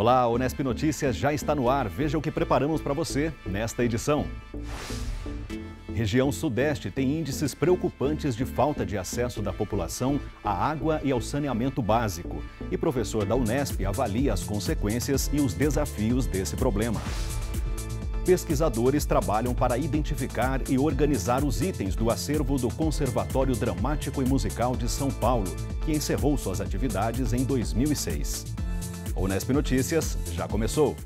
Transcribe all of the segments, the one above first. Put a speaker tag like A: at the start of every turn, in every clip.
A: Olá, o Unesp Notícias já está no ar. Veja o que preparamos para você nesta edição. Região Sudeste tem índices preocupantes de falta de acesso da população à água e ao saneamento básico. E professor da Unesp avalia as consequências e os desafios desse problema. Pesquisadores trabalham para identificar e organizar os itens do acervo do Conservatório Dramático e Musical de São Paulo, que encerrou suas atividades em 2006. O Nesp Notícias já começou.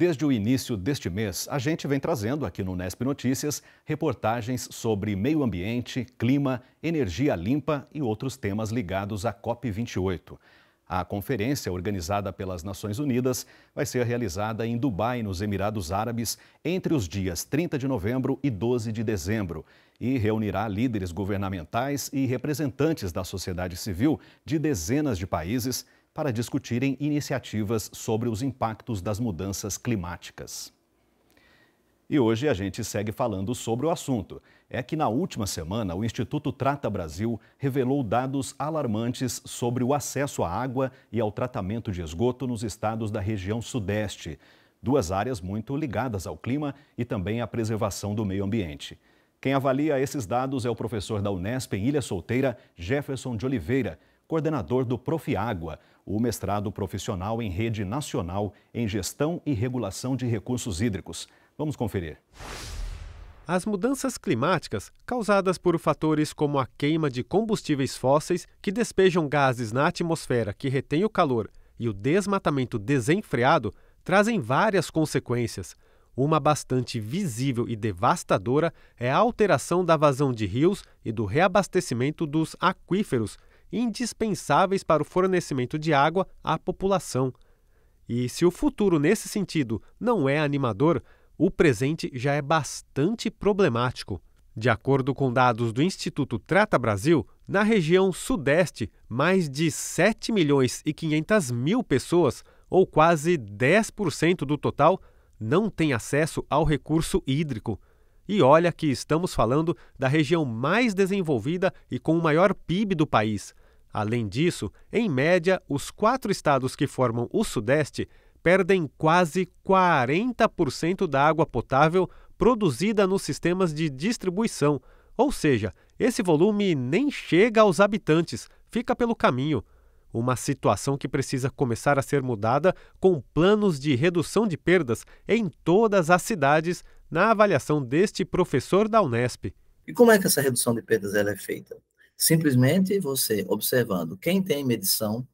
A: Desde o início deste mês, a gente vem trazendo aqui no Nesp Notícias reportagens sobre meio ambiente, clima, energia limpa e outros temas ligados à COP28. A conferência, organizada pelas Nações Unidas, vai ser realizada em Dubai, nos Emirados Árabes, entre os dias 30 de novembro e 12 de dezembro, e reunirá líderes governamentais e representantes da sociedade civil de dezenas de países para discutirem iniciativas sobre os impactos das mudanças climáticas. E hoje a gente segue falando sobre o assunto. É que na última semana, o Instituto Trata Brasil revelou dados alarmantes sobre o acesso à água e ao tratamento de esgoto nos estados da região Sudeste, duas áreas muito ligadas ao clima e também à preservação do meio ambiente. Quem avalia esses dados é o professor da Unesp em Ilha Solteira, Jefferson de Oliveira, coordenador do Profiágua, o mestrado profissional em rede nacional em gestão e regulação de recursos hídricos. Vamos conferir. As mudanças climáticas, causadas por fatores como a queima de
B: combustíveis fósseis que despejam gases na atmosfera que retém o calor e o desmatamento desenfreado, trazem várias consequências. Uma bastante visível e devastadora é a alteração da vazão de rios e do reabastecimento dos aquíferos, indispensáveis para o fornecimento de água à população. E se o futuro nesse sentido não é animador, o presente já é bastante problemático. De acordo com dados do Instituto Trata Brasil, na região Sudeste, mais de 7 milhões e 500 mil pessoas, ou quase 10% do total, não têm acesso ao recurso hídrico. E olha que estamos falando da região mais desenvolvida e com o maior PIB do país, Além disso, em média, os quatro estados que formam o Sudeste perdem quase 40% da água potável produzida nos sistemas de distribuição, ou seja, esse volume nem chega aos habitantes, fica pelo caminho. Uma situação que precisa começar a ser mudada com planos de redução de perdas em todas as cidades, na
C: avaliação deste professor da Unesp. E como é que essa redução de perdas é feita? Simplesmente você observando quem tem medição,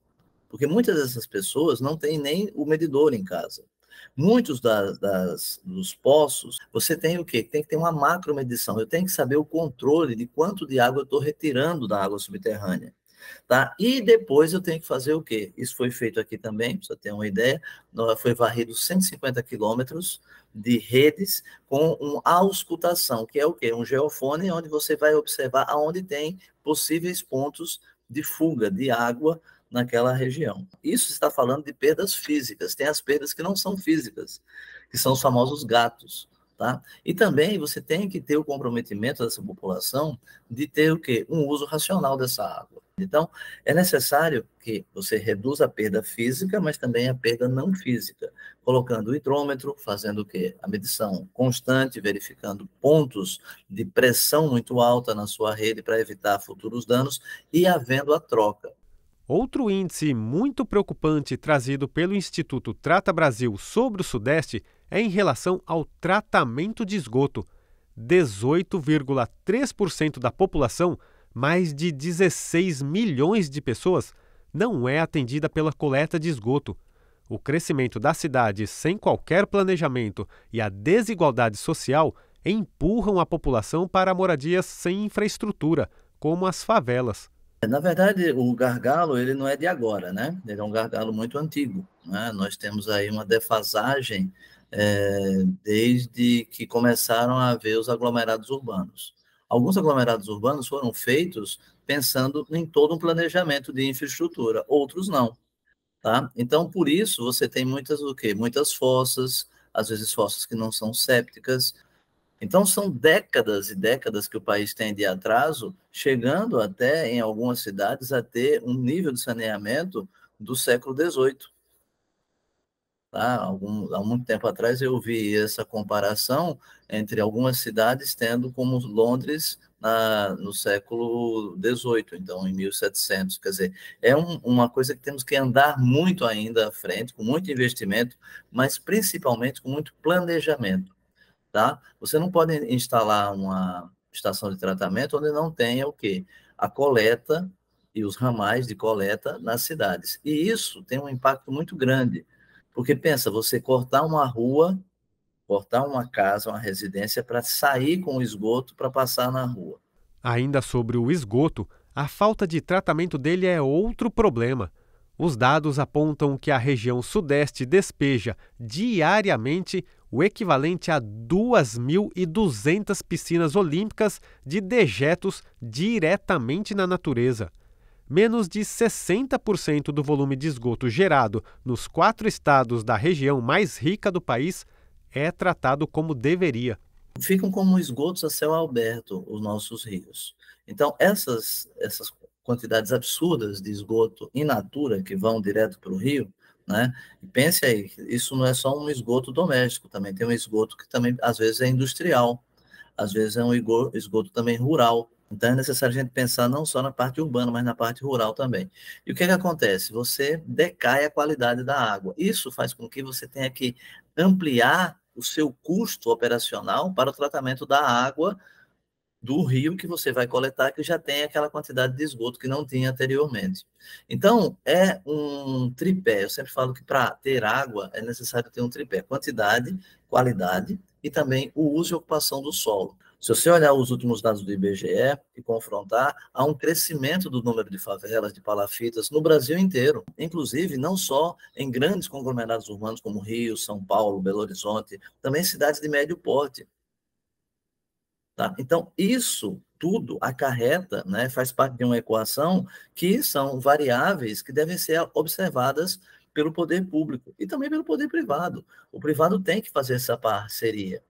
C: porque muitas dessas pessoas não têm nem o medidor em casa. Muitos das, das, dos poços, você tem o quê? Tem que ter uma macro medição Eu tenho que saber o controle de quanto de água eu estou retirando da água subterrânea. Tá? E depois eu tenho que fazer o quê? Isso foi feito aqui também, para você ter uma ideia. Foi varrido 150 quilômetros de redes com uma auscultação, que é o quê? Um geofone onde você vai observar aonde tem possíveis pontos de fuga de água naquela região. Isso está falando de perdas físicas. Tem as perdas que não são físicas, que são os famosos gatos. Tá? E também você tem que ter o comprometimento dessa população de ter o quê? Um uso racional dessa água. Então, é necessário que você reduza a perda física, mas também a perda não física colocando o hidrômetro, fazendo o quê? A medição constante, verificando pontos de pressão muito alta na sua rede para evitar futuros danos e havendo a troca.
B: Outro índice muito preocupante trazido pelo Instituto Trata Brasil sobre o Sudeste é em relação ao tratamento de esgoto. 18,3% da população, mais de 16 milhões de pessoas, não é atendida pela coleta de esgoto o crescimento da cidade sem qualquer planejamento e a desigualdade social empurram a população para moradias sem infraestrutura, como as favelas.
C: Na verdade, o gargalo ele não é de agora, né? Ele é um gargalo muito antigo. Né? Nós temos aí uma defasagem é, desde que começaram a haver os aglomerados urbanos. Alguns aglomerados urbanos foram feitos pensando em todo um planejamento de infraestrutura, outros não. Tá? Então, por isso, você tem muitas o quê? Muitas fossas, às vezes fossas que não são sépticas. Então, são décadas e décadas que o país tem de atraso, chegando até, em algumas cidades, a ter um nível de saneamento do século XVIII. Tá? Algum, há muito tempo atrás eu vi essa comparação entre algumas cidades tendo como Londres na, no século XVIII, então em 1700. Quer dizer, é um, uma coisa que temos que andar muito ainda à frente, com muito investimento, mas principalmente com muito planejamento. Tá? Você não pode instalar uma estação de tratamento onde não tenha o quê? A coleta e os ramais de coleta nas cidades. E isso tem um impacto muito grande, porque pensa, você cortar uma rua cortar uma casa, uma residência, para sair com o esgoto para passar na rua.
B: Ainda sobre o esgoto, a falta de tratamento dele é outro problema. Os dados apontam que a região Sudeste despeja diariamente o equivalente a 2.200 piscinas olímpicas de dejetos diretamente na natureza. Menos de 60% do volume de esgoto gerado nos quatro estados da região mais rica do país é tratado como deveria.
C: Ficam como esgotos a céu aberto os nossos rios. Então, essas, essas quantidades absurdas de esgoto in natura que vão direto para o rio, né? E pense aí, isso não é só um esgoto doméstico, também tem um esgoto que também às vezes é industrial, às vezes é um esgoto também rural. Então é necessário a gente pensar não só na parte urbana, mas na parte rural também. E o que, é que acontece? Você decai a qualidade da água. Isso faz com que você tenha que ampliar o seu custo operacional para o tratamento da água do rio que você vai coletar, que já tem aquela quantidade de esgoto que não tinha anteriormente. Então, é um tripé. Eu sempre falo que para ter água é necessário ter um tripé: quantidade, qualidade e também o uso e ocupação do solo. Se você olhar os últimos dados do IBGE e confrontar, há um crescimento do número de favelas, de palafitas no Brasil inteiro, inclusive não só em grandes conglomerados urbanos como Rio, São Paulo, Belo Horizonte, também cidades de médio porte. Tá? Então, isso tudo acarreta, né, faz parte de uma equação que são variáveis que devem ser observadas pelo poder público e também pelo poder privado. O privado tem que fazer essa parceria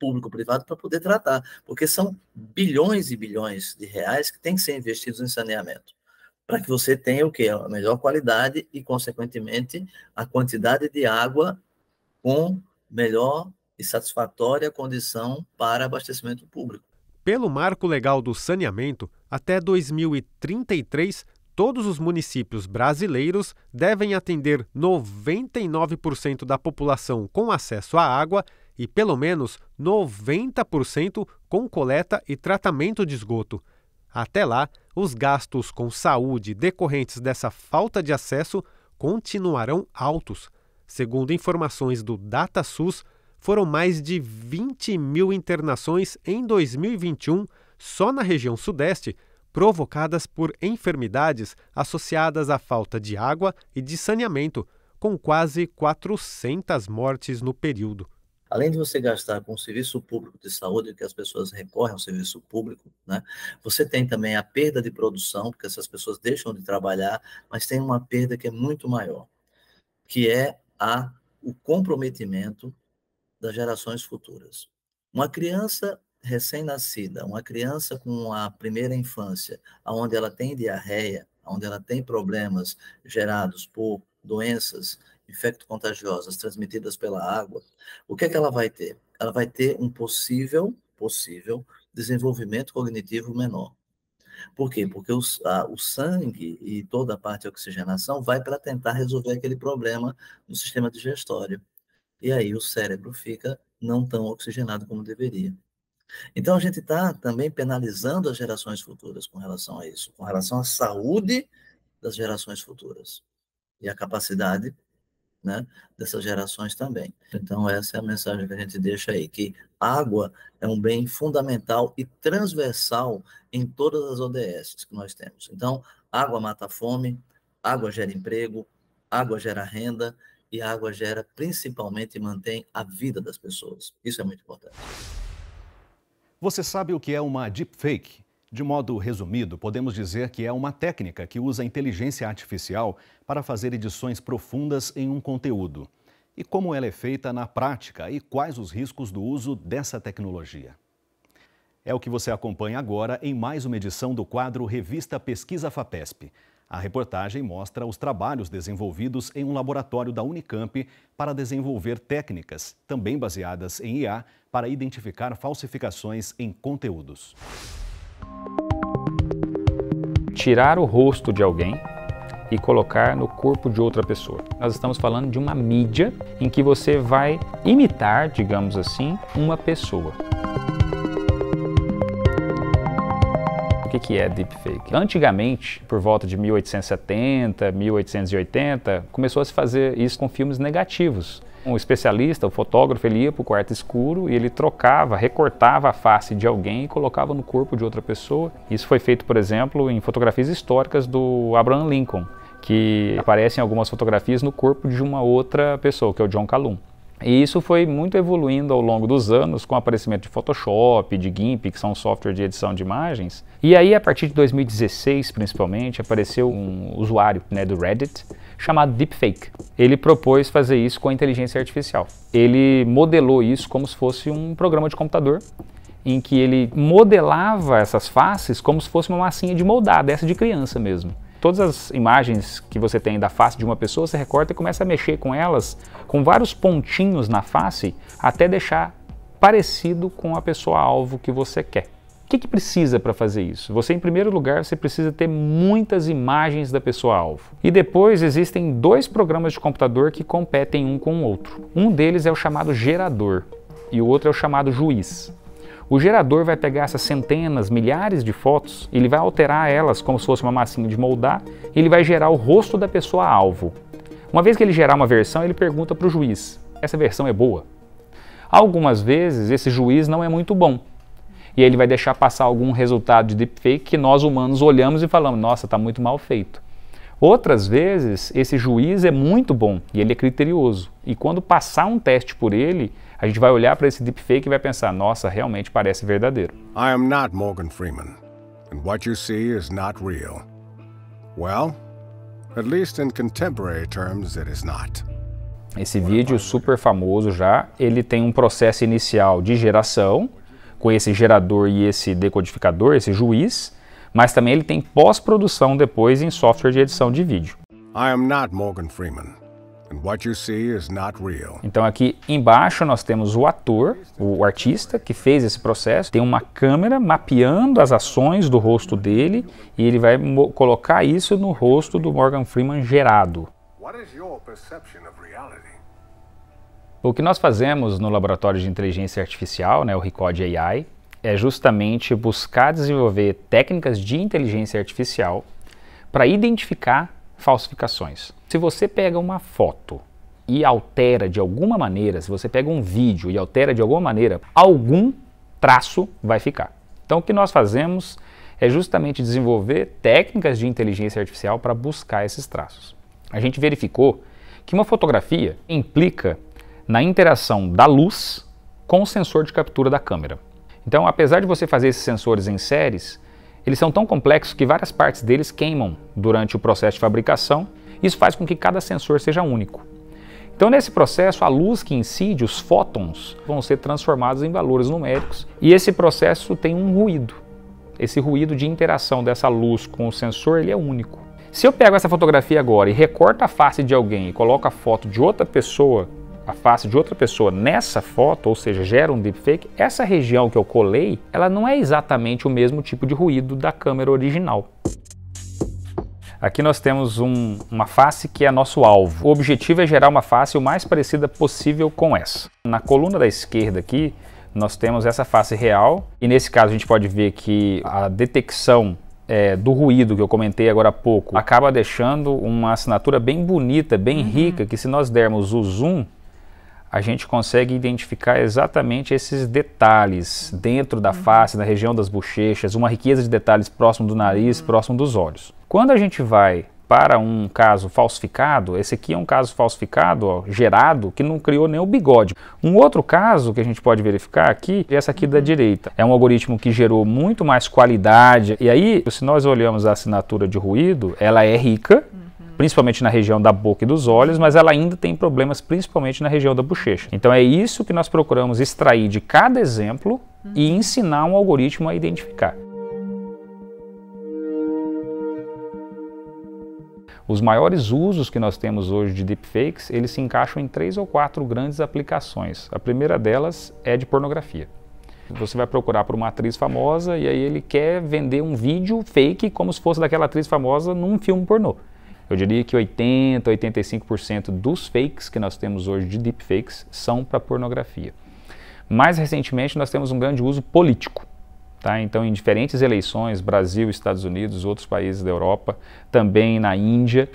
C: público-privado para poder tratar, porque são bilhões e bilhões de reais que têm que ser investidos em saneamento, para que você tenha o quê? A melhor qualidade e, consequentemente, a quantidade de água com melhor e satisfatória condição para abastecimento público.
B: Pelo marco legal do saneamento, até 2033, todos os municípios brasileiros devem atender 99% da população com acesso à água e pelo menos 90% com coleta e tratamento de esgoto. Até lá, os gastos com saúde decorrentes dessa falta de acesso continuarão altos. Segundo informações do DataSUS, foram mais de 20 mil internações em 2021 só na região Sudeste, provocadas por enfermidades associadas à falta de água e de saneamento, com quase 400 mortes no período
C: além de você gastar com o serviço público de saúde, que as pessoas recorrem ao serviço público, né? Você tem também a perda de produção, porque essas pessoas deixam de trabalhar, mas tem uma perda que é muito maior, que é a o comprometimento das gerações futuras. Uma criança recém-nascida, uma criança com a primeira infância, onde ela tem diarreia, onde ela tem problemas gerados por doenças infecto-contagiosas transmitidas pela água, o que é que ela vai ter? Ela vai ter um possível, possível desenvolvimento cognitivo menor. Por quê? Porque os, a, o sangue e toda a parte de oxigenação vai para tentar resolver aquele problema no sistema digestório. E aí o cérebro fica não tão oxigenado como deveria. Então a gente está também penalizando as gerações futuras com relação a isso, com relação à saúde das gerações futuras e a capacidade né, dessas gerações também. Então, essa é a mensagem que a gente deixa aí, que água é um bem fundamental e transversal em todas as ODS que nós temos. Então, água mata a fome, água gera emprego, água gera renda e água gera principalmente e mantém a vida das pessoas. Isso é muito importante.
A: Você sabe o que é uma deepfake? De modo resumido, podemos dizer que é uma técnica que usa inteligência artificial para fazer edições profundas em um conteúdo. E como ela é feita na prática e quais os riscos do uso dessa tecnologia? É o que você acompanha agora em mais uma edição do quadro Revista Pesquisa FAPESP. A reportagem mostra os trabalhos desenvolvidos em um laboratório da Unicamp para desenvolver técnicas, também baseadas em IA, para identificar falsificações em conteúdos.
D: Tirar o rosto de alguém e colocar no corpo de outra pessoa.
A: Nós estamos falando
D: de uma mídia em que você vai imitar, digamos assim, uma pessoa. O que, é deepfake? Antigamente, por volta de 1870, 1880, começou a se fazer isso com filmes negativos um especialista, o um fotógrafo, ele ia para o quarto escuro e ele trocava, recortava a face de alguém e colocava no corpo de outra pessoa. Isso foi feito, por exemplo, em fotografias históricas do Abraham Lincoln, que aparecem algumas fotografias no corpo de uma outra pessoa, que é o John Calhoun. E isso foi muito evoluindo ao longo dos anos com o aparecimento de Photoshop, de GIMP, que são software de edição de imagens. E aí, a partir de 2016, principalmente, apareceu um usuário né, do Reddit chamado Deepfake. Ele propôs fazer isso com a inteligência artificial. Ele modelou isso como se fosse um programa de computador em que ele modelava essas faces como se fosse uma massinha de moldar, dessa de criança mesmo todas as imagens que você tem da face de uma pessoa, você recorta e começa a mexer com elas com vários pontinhos na face até deixar parecido com a pessoa alvo que você quer. O que, que precisa para fazer isso? Você, em primeiro lugar, você precisa ter muitas imagens da pessoa alvo. E depois existem dois programas de computador que competem um com o outro. Um deles é o chamado gerador e o outro é o chamado juiz. O gerador vai pegar essas centenas, milhares de fotos, ele vai alterar elas como se fosse uma massinha de moldar, ele vai gerar o rosto da pessoa alvo. Uma vez que ele gerar uma versão, ele pergunta para o juiz: essa versão é boa? Algumas vezes esse juiz não é muito bom. E ele vai deixar passar algum resultado de deepfake que nós humanos olhamos e falamos: nossa, está muito mal feito. Outras vezes, esse juiz é muito bom e ele é criterioso. E quando passar um teste por ele, a gente vai olhar para esse deepfake e vai pensar: nossa,
B: realmente parece verdadeiro. I am not Morgan Freeman, and what you see is not real. Well, at least in contemporary terms, it is not.
D: Esse vídeo super famoso já, ele tem um processo inicial de geração com esse gerador e esse decodificador, esse juiz, mas também ele tem pós-produção depois em software de edição de vídeo.
B: I am not Morgan Freeman.
D: Então aqui embaixo nós temos o ator, o artista que fez esse processo, tem uma câmera mapeando as ações do rosto dele e ele vai colocar isso no rosto do Morgan Freeman gerado. O que nós fazemos no laboratório de inteligência artificial, né, o Recode AI, é justamente buscar desenvolver técnicas de inteligência artificial para identificar falsificações. Se você pega uma foto e altera de alguma maneira, se você pega um vídeo e altera de alguma maneira, algum traço vai ficar. Então o que nós fazemos é justamente desenvolver técnicas de inteligência artificial para buscar esses traços. A gente verificou que uma fotografia implica na interação da luz com o sensor de captura da câmera. Então, apesar de você fazer esses sensores em séries, eles são tão complexos que várias partes deles queimam durante o processo de fabricação. Isso faz com que cada sensor seja único. Então, nesse processo, a luz que incide, os fótons, vão ser transformados em valores numéricos e esse processo tem um ruído. Esse ruído de interação dessa luz com o sensor ele é único. Se eu pego essa fotografia agora e recorto a face de alguém e coloco a foto de outra pessoa a face de outra pessoa nessa foto, ou seja, gera um deepfake, essa região que eu colei, ela não é exatamente o mesmo tipo de ruído da câmera original. Aqui nós temos um, uma face que é nosso alvo. O objetivo é gerar uma face o mais parecida possível com essa. Na coluna da esquerda aqui, nós temos essa face real e nesse caso a gente pode ver que a detecção é, do ruído que eu comentei agora há pouco acaba deixando uma assinatura bem bonita, bem uhum. rica, que se nós dermos o zoom a gente consegue identificar exatamente esses detalhes dentro da uhum. face, na região das bochechas, uma riqueza de detalhes próximo do nariz, uhum. próximo dos olhos. Quando a gente vai para um caso falsificado, esse aqui é um caso falsificado, ó, gerado, que não criou nem o bigode. Um outro caso que a gente pode verificar aqui é essa aqui da uhum. direita. É um algoritmo que gerou muito mais qualidade. E aí, se nós olhamos a assinatura de ruído, ela é rica, principalmente na região da boca e dos olhos, mas ela ainda tem problemas principalmente na região da bochecha. Então é isso que nós procuramos extrair de cada exemplo e ensinar um algoritmo a identificar. Os maiores usos que nós temos hoje de deepfakes, eles se encaixam em três ou quatro grandes aplicações. A primeira delas é de pornografia. Você vai procurar por uma atriz famosa e aí ele quer vender um vídeo fake como se fosse daquela atriz famosa num filme pornô. Eu diria que 80%, 85% dos fakes que nós temos hoje de deepfakes são para pornografia. Mais recentemente, nós temos um grande uso político. Tá? Então, em diferentes eleições, Brasil, Estados Unidos, outros países da Europa, também na Índia,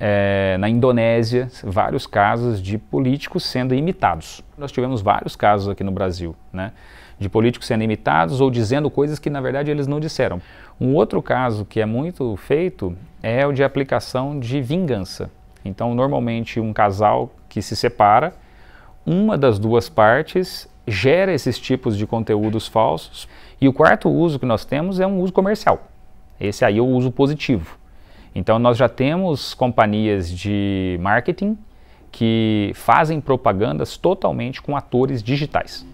D: é, na Indonésia, vários casos de políticos sendo imitados. Nós tivemos vários casos aqui no Brasil, né? De políticos sendo imitados ou dizendo coisas que na verdade eles não disseram. Um outro caso que é muito feito é o de aplicação de vingança. Então, normalmente, um casal que se separa, uma das duas partes gera esses tipos de conteúdos falsos. E o quarto uso que nós temos é um uso comercial. Esse aí é o uso positivo. Então nós já temos companhias de marketing que fazem propagandas totalmente com atores digitais.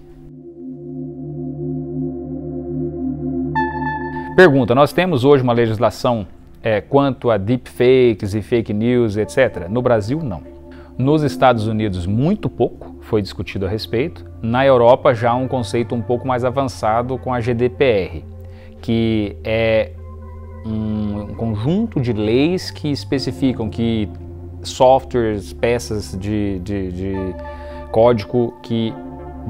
D: Pergunta: Nós temos hoje uma legislação é, quanto a deepfakes e fake news, etc. No Brasil, não. Nos Estados Unidos, muito pouco foi discutido a respeito. Na Europa, já há um conceito um pouco mais avançado com a GDPR, que é um conjunto de leis que especificam que softwares, peças de, de, de código que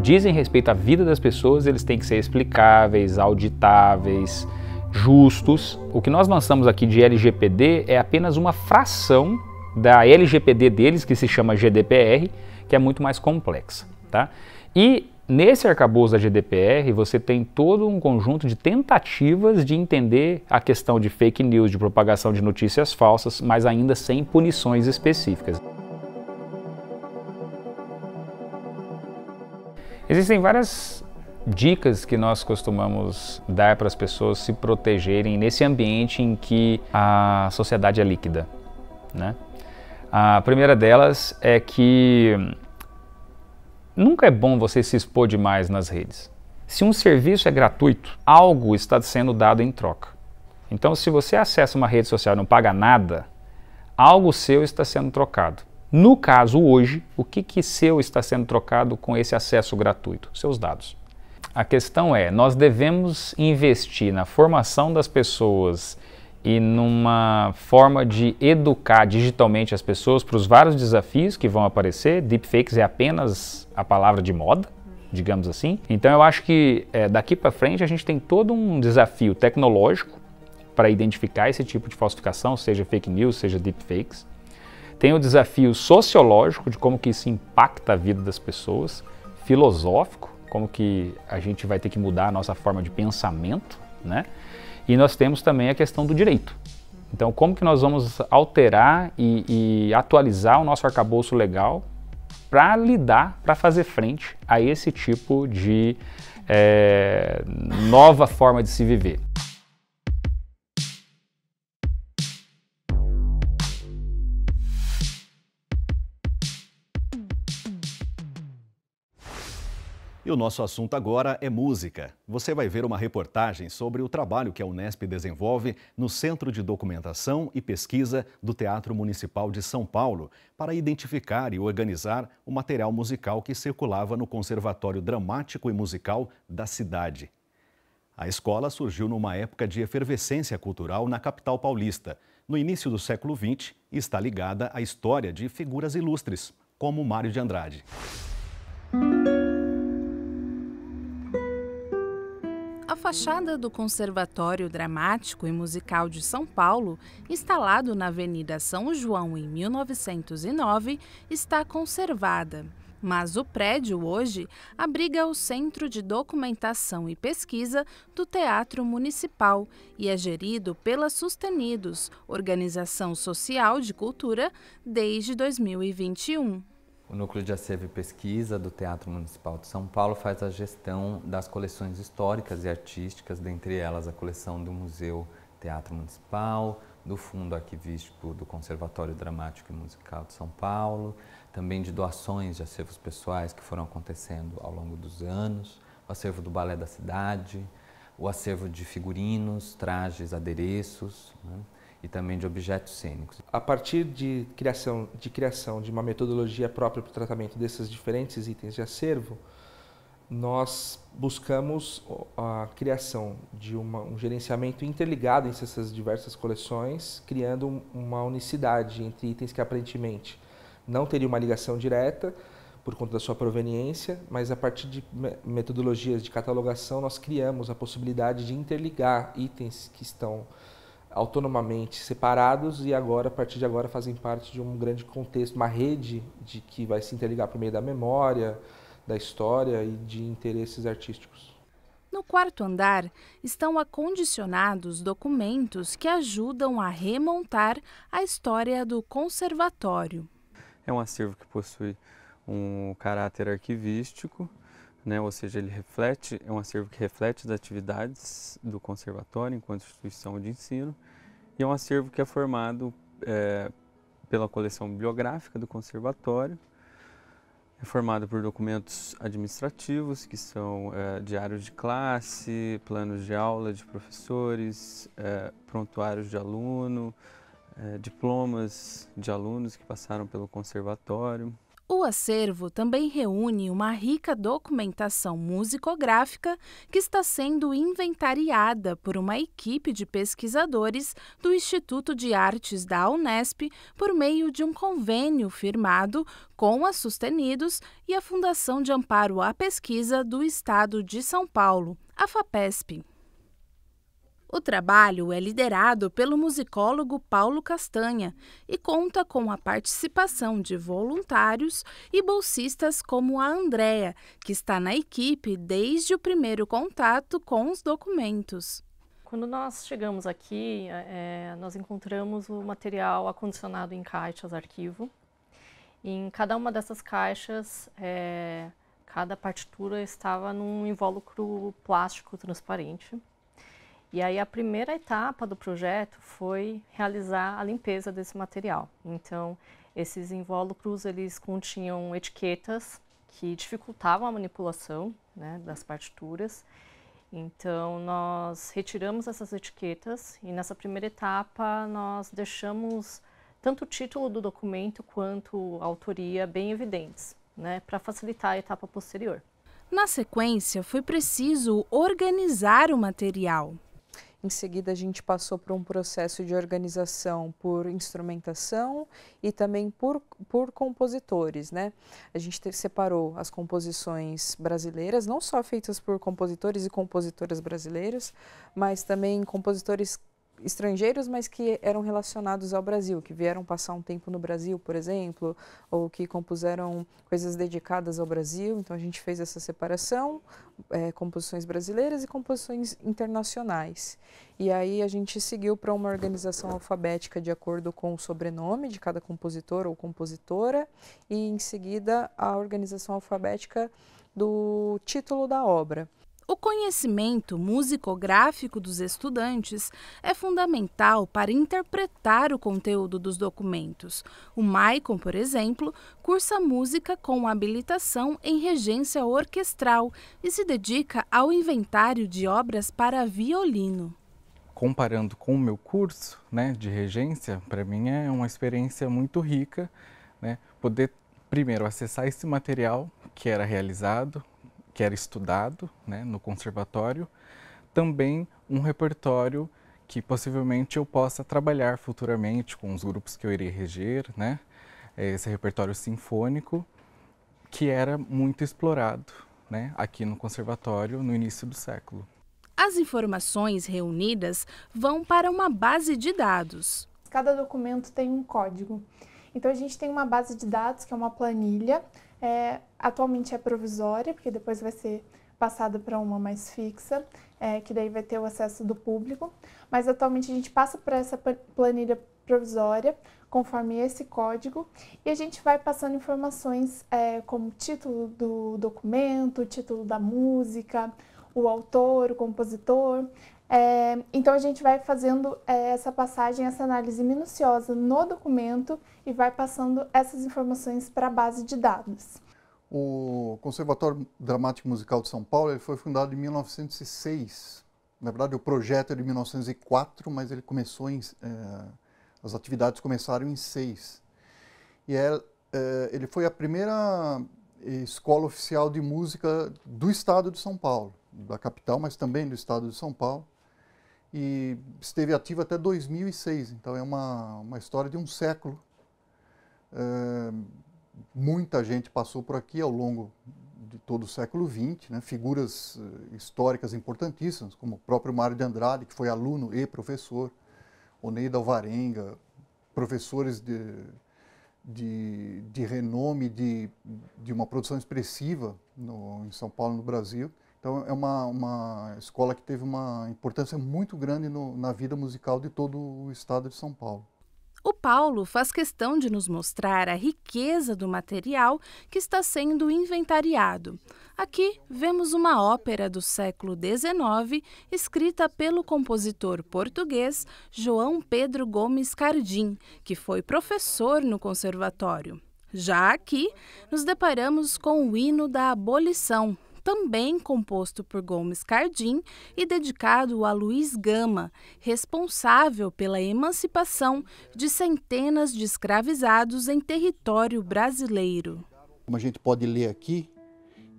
D: dizem respeito à vida das pessoas, eles têm que ser explicáveis, auditáveis, justos. O que nós lançamos aqui de LGPD é apenas uma fração da LGPD deles, que se chama GDPR, que é muito mais complexa. Tá? E Nesse arcabouço da GDPR, você tem todo um conjunto de tentativas de entender a questão de fake news, de propagação de notícias falsas, mas ainda sem punições específicas. Existem várias dicas que nós costumamos dar para as pessoas se protegerem nesse ambiente em que a sociedade é líquida. Né? A primeira delas é que Nunca é bom você se expor demais nas redes. Se um serviço é gratuito, algo está sendo dado em troca. Então, se você acessa uma rede social e não paga nada, algo seu está sendo trocado. No caso, hoje, o que, que seu está sendo trocado com esse acesso gratuito? Seus dados. A questão é: nós devemos investir na formação das pessoas e numa forma de educar digitalmente as pessoas para os vários desafios que vão aparecer. Deepfakes é apenas a palavra de moda, digamos assim. Então eu acho que é, daqui para frente a gente tem todo um desafio tecnológico para identificar esse tipo de falsificação, seja fake news, seja deepfakes. Tem o desafio sociológico de como que isso impacta a vida das pessoas, filosófico, como que a gente vai ter que mudar a nossa forma de pensamento, né? E nós temos também a questão do direito. Então, como que nós vamos alterar e, e atualizar o nosso arcabouço legal para lidar, para fazer frente a esse tipo de é, nova forma de se viver?
A: E o nosso assunto agora é música. Você vai ver uma reportagem sobre o trabalho que a Unesp desenvolve no Centro de Documentação e Pesquisa do Teatro Municipal de São Paulo para identificar e organizar o material musical que circulava no Conservatório Dramático e Musical da cidade. A escola surgiu numa época de efervescência cultural na capital paulista, no início do século XX, e está ligada à história de figuras ilustres, como Mário de Andrade.
E: fachada do Conservatório Dramático e Musical de São Paulo, instalado na Avenida São João em 1909, está conservada. Mas o prédio hoje abriga o Centro de Documentação e Pesquisa do Teatro Municipal e é gerido pela Sustenidos, organização social de cultura, desde 2021.
F: O Núcleo de Acervo e Pesquisa do Teatro Municipal de São Paulo faz a gestão das coleções históricas e artísticas, dentre elas a coleção do Museu Teatro Municipal, do Fundo Arquivístico do Conservatório Dramático e Musical de São Paulo, também de doações de acervos pessoais que foram acontecendo ao longo dos anos, o acervo do Balé da Cidade, o acervo de figurinos, trajes, adereços. Né? e também de objetos cênicos. A partir
D: de criação de, criação de uma metodologia própria para o tratamento desses diferentes itens de acervo, nós buscamos a criação de uma, um gerenciamento interligado entre essas diversas coleções, criando uma unicidade entre itens que aparentemente não teriam uma ligação
F: direta por conta da sua proveniência, mas a partir de metodologias de catalogação nós criamos a possibilidade de interligar itens que estão autonomamente
D: separados e agora a partir de agora fazem parte de um grande contexto, uma rede de que vai se interligar por meio da memória, da história e de interesses artísticos.
E: No quarto andar estão acondicionados documentos que ajudam a remontar a história do conservatório.
F: É um acervo que possui um caráter arquivístico, né? ou seja, ele reflete, é um acervo que reflete as atividades do conservatório enquanto instituição de ensino, e é um acervo que é formado é, pela coleção bibliográfica do conservatório, é formado por documentos administrativos, que são é, diários de classe, planos de aula de professores, é, prontuários de aluno, é, diplomas de alunos que passaram pelo conservatório,
E: o acervo também reúne uma rica documentação musicográfica que está sendo inventariada por uma equipe de pesquisadores do Instituto de Artes da Unesp por meio de um convênio firmado com a Sustenidos e a Fundação de Amparo à Pesquisa do Estado de São Paulo, a FAPESP. O trabalho é liderado pelo musicólogo Paulo Castanha e conta com a participação de voluntários e bolsistas como a Andrea, que está na equipe desde o primeiro contato com os documentos. Quando nós chegamos aqui, é, é nós encontramos o material acondicionado em caixas arquivo. Em cada uma dessas caixas, é, cada partitura estava num invólucro plástico transparente. E aí a primeira etapa do projeto foi realizar a limpeza desse material. Então, esses invólucros eles continham etiquetas que dificultavam a manipulação né, das partituras. Então, nós retiramos essas etiquetas e nessa primeira etapa nós deixamos tanto o título do documento quanto a autoria bem evidentes, né, para facilitar a etapa posterior. Na sequência, foi preciso organizar o material. Em seguida, a gente passou por um processo de organização por instrumentação e também por, por compositores, né? A gente te, separou as composições brasileiras, não só feitas por compositores e compositoras brasileiros, mas também compositores estrangeiros, mas que eram relacionados ao Brasil, que vieram passar um tempo no Brasil, por exemplo, ou que compuseram coisas dedicadas ao Brasil. Então a gente fez essa separação, é, composições brasileiras e composições internacionais. E aí a gente seguiu para uma organização alfabética de acordo com o sobrenome de cada compositor ou compositora, e em seguida a organização alfabética do título da obra. O conhecimento musicográfico dos estudantes é fundamental para interpretar o conteúdo dos documentos. O Maicon, por exemplo, cursa música com habilitação em regência orquestral e se dedica ao inventário de obras para violino.
F: Comparando com o meu curso né, de regência, para mim é uma experiência muito rica né, poder, primeiro, acessar esse material que era realizado que era estudado né, no conservatório, também um repertório que possivelmente eu possa trabalhar futuramente com os grupos que eu irei reger, né? esse repertório sinfônico que era muito explorado né, aqui no conservatório no início do
G: século.
E: As informações reunidas vão para uma base de dados. Cada documento tem um código. Então a gente tem uma base de dados que é uma planilha, é, Atualmente é provisória, porque depois vai ser passada para uma mais fixa, é, que daí vai ter o acesso do público. Mas atualmente a gente passa para essa planilha provisória, conforme esse código, e a gente vai passando informações é, como título do documento, título da música, o autor, o compositor. É, então a gente vai fazendo é, essa passagem, essa análise minuciosa no documento e vai passando essas informações para a base de
G: dados. O Conservatório Dramático Musical de São Paulo ele foi fundado em 1906. Na verdade, o projeto é de 1904, mas ele começou em, eh, as atividades começaram em 6. E é, eh, ele foi a primeira eh, escola oficial de música do Estado de São Paulo, da capital, mas também do Estado de São Paulo. E esteve ativo até 2006. Então é uma uma história de um século. Eh, muita gente passou por aqui ao longo de todo o século XX, né? figuras eh, históricas importantíssimas, como o próprio Mário de Andrade, que foi aluno e professor, Oneida Alvarenga, professores de, de, de renome, de, de uma produção expressiva no, em São Paulo, no Brasil. Então, é uma, uma escola que teve uma importância muito grande no, na vida musical de todo o estado de São Paulo.
E: Paulo faz questão de nos mostrar a riqueza do material que está sendo inventariado. Aqui vemos uma ópera do século XIX, escrita pelo compositor português João Pedro Gomes Cardim, que foi professor no conservatório. Já aqui, nos deparamos com o hino da abolição, também composto por Gomes Cardim e dedicado a Luiz Gama, responsável pela emancipação de centenas de escravizados em território brasileiro.
G: Como a gente pode ler aqui,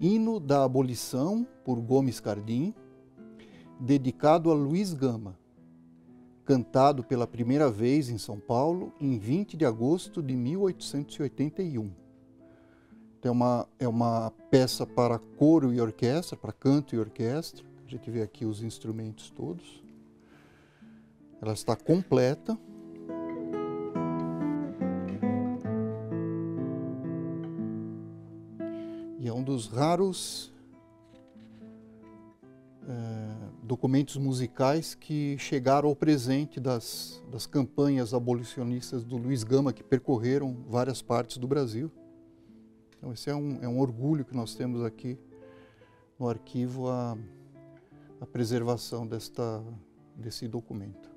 G: Hino da Abolição por Gomes Cardim, dedicado a Luiz Gama, cantado pela primeira vez em São Paulo em 20 de agosto de 1881 é uma, é uma peça para coro e orquestra, para canto e orquestra. A gente vê aqui os instrumentos todos. Ela está completa. E é um dos raros é, documentos musicais que chegaram ao presente das, das campanhas abolicionistas do Luiz Gama, que percorreram várias partes do Brasil. Então, esse é um, é um orgulho que nós temos aqui no arquivo, a, a preservação desta, desse documento.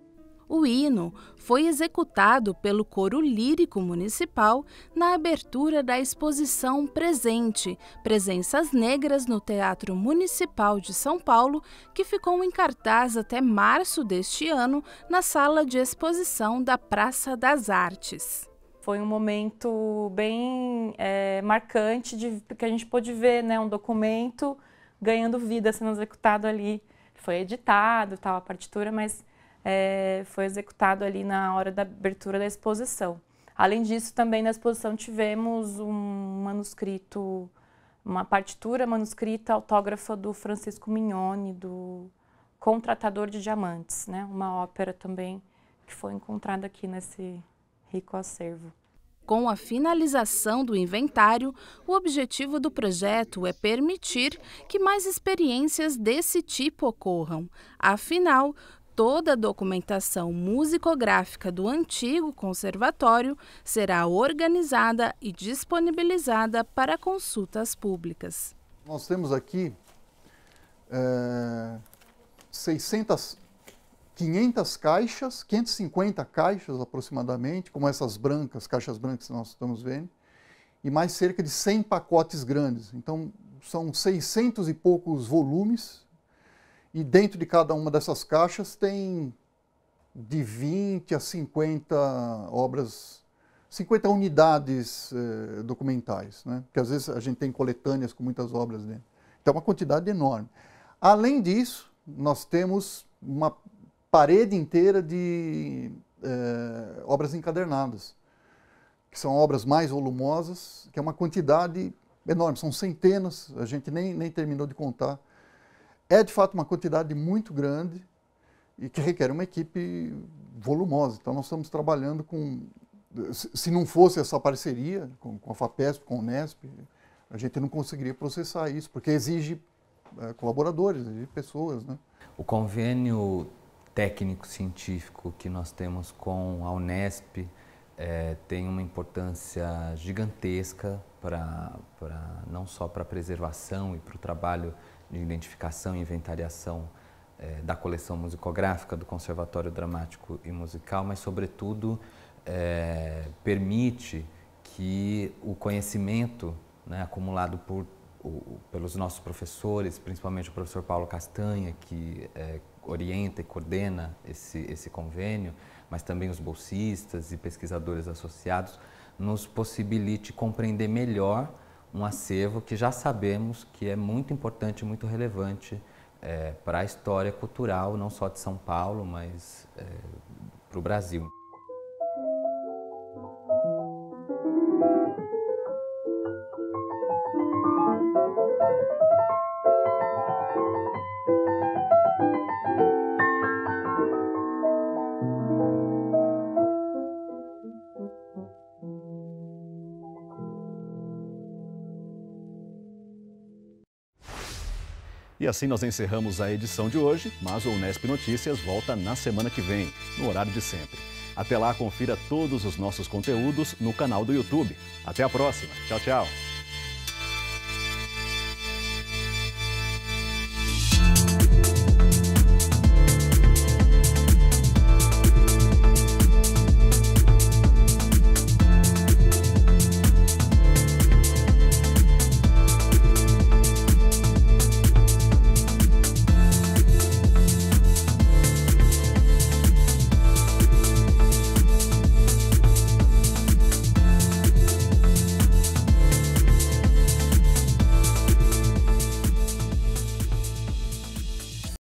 E: O hino foi executado pelo Coro Lírico Municipal na abertura da exposição Presente Presenças Negras no Teatro Municipal de São Paulo, que ficou em cartaz até março deste ano na sala de exposição da Praça das Artes foi um momento bem é, marcante de que a gente pôde ver né, um documento ganhando vida sendo executado ali. Foi editado tal a partitura, mas é, foi executado ali na hora da abertura da exposição. Além disso, também na exposição tivemos um manuscrito, uma partitura manuscrita autógrafa do Francisco Mignone, do Contratador de Diamantes, né? uma ópera também que foi encontrada aqui nesse, rico acervo. Com a finalização do inventário, o objetivo do projeto é permitir que mais experiências desse tipo ocorram. Afinal, toda a documentação musicográfica do antigo conservatório será organizada e disponibilizada para consultas públicas.
G: Nós temos aqui é, eh, 600 500 caixas, 550 caixas aproximadamente, como essas brancas, caixas brancas que nós estamos vendo, e mais cerca de 100 pacotes grandes. Então, são 600 e poucos volumes, e dentro de cada uma dessas caixas tem de 20 a 50 obras, 50 unidades eh, documentais, né? porque às vezes a gente tem coletâneas com muitas obras dentro. Então, é uma quantidade enorme. Além disso, nós temos uma parede inteira de é, obras encadernadas, que são obras mais volumosas, que é uma quantidade enorme, são centenas, a gente nem, nem terminou de contar. É de fato uma quantidade muito grande e que requer uma equipe volumosa. Então nós estamos trabalhando com. Se não fosse essa parceria com, com a FAPESP, com o Unesp, a gente não conseguiria processar isso, porque exige é, colaboradores, exige pessoas. Né?
F: O convênio técnico-científico que nós temos com a Unesp é, tem uma importância gigantesca para não só para a preservação e para o trabalho de identificação e inventariação é, da coleção musicográfica do Conservatório Dramático e Musical, mas sobretudo é, permite que o conhecimento né, acumulado por, o, pelos nossos professores, principalmente o professor Paulo Castanha, que é, orienta e coordena esse, esse convênio, mas também os bolsistas e pesquisadores associados, nos possibilite compreender melhor um acervo que já sabemos que é muito importante, muito relevante é, para a história cultural, não só de São Paulo, mas é, para o Brasil.
A: E assim nós encerramos a edição de hoje, mas o Unesp Notícias volta na semana que vem, no horário de sempre. Até lá, confira todos os nossos conteúdos no canal do YouTube. Até a próxima. Tchau, tchau.